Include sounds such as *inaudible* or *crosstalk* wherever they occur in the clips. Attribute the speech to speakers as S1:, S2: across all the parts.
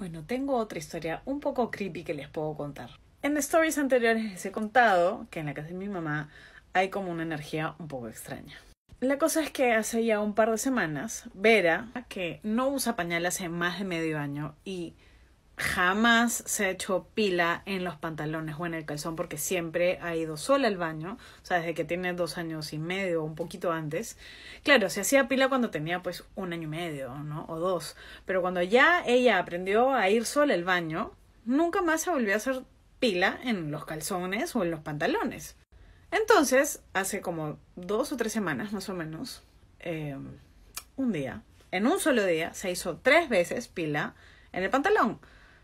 S1: Bueno, tengo otra historia un poco creepy que les puedo contar. En stories anteriores les he contado que en la casa de mi mamá hay como una energía un poco extraña. La cosa es que hace ya un par de semanas, Vera, que no usa pañal hace más de medio año y jamás se ha hecho pila en los pantalones o en el calzón porque siempre ha ido sola al baño, o sea, desde que tiene dos años y medio o un poquito antes. Claro, se hacía pila cuando tenía pues un año y medio, ¿no? O dos, pero cuando ya ella aprendió a ir sola al baño, nunca más se volvió a hacer pila en los calzones o en los pantalones. Entonces, hace como dos o tres semanas más o menos, em, un día, en un solo día, se hizo tres veces pila en el pantalón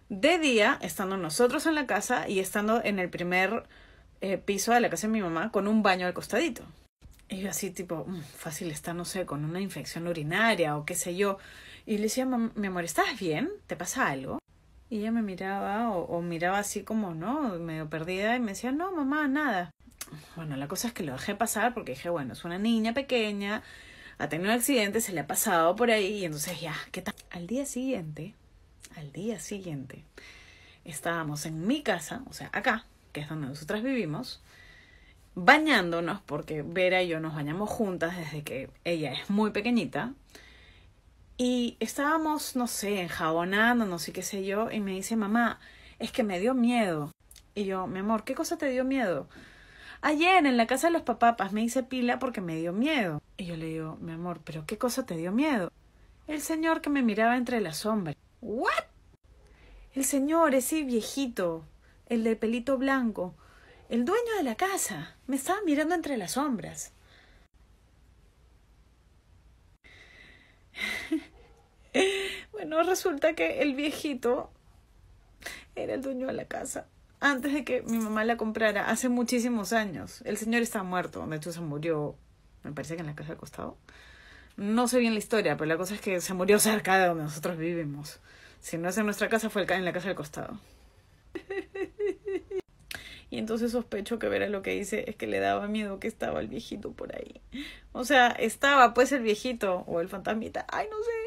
S1: de día, estando nosotros en la casa y estando en el primer eh, piso de la casa de mi mamá con un baño al costadito. Y yo así tipo, mm, fácil está, no sé, con una infección urinaria o qué sé yo. Y le decía, mi amor, ¿estás bien? ¿Te pasa algo? Y ella me miraba o, o, miraba así como, ¿no? Medio perdida y me decía, no, mamá, nada. Bueno, la cosa es que lo dejé pasar porque dije, bueno, es una niña pequeña, ha tenido un accidente, se le ha pasado por ahí y entonces ya, ¿qué tal? Al día siguiente al día siguiente estábamos en mi casa, o sea, acá, que es donde nosotras vivimos, bañándonos, porque Vera y yo nos bañamos juntas desde que ella es muy pequeñita. Y estábamos, no sé, enjabonándonos y qué sé yo, y me dice, mamá, es que me dio miedo. Y yo, mi amor, ¿qué cosa te dio miedo? Ayer en la casa de los papapas me hice pila porque me dio miedo. Y yo le digo, mi amor, ¿pero qué cosa te dio miedo? El señor que me miraba entre las sombras. ¿What? El señor, ese viejito, el de pelito blanco, el dueño de la casa, me estaba mirando entre las sombras. *laughs* bueno, resulta que el viejito era el dueño de la casa. Antes de que mi mamá la comprara, hace muchísimos años. El señor está muerto, de hecho se murió, me parece que en la casa al costado. No sé bien la historia, pero la cosa es que se murió cerca de donde nosotros vivimos. Si no es en nuestra casa, fue en la casa del costado. *laughs* Y entonces sospecho que verá lo que dice es que le daba miedo que estaba el viejito por ahí. O sea, estaba pues el viejito o el fantasmita. Ay, no sé.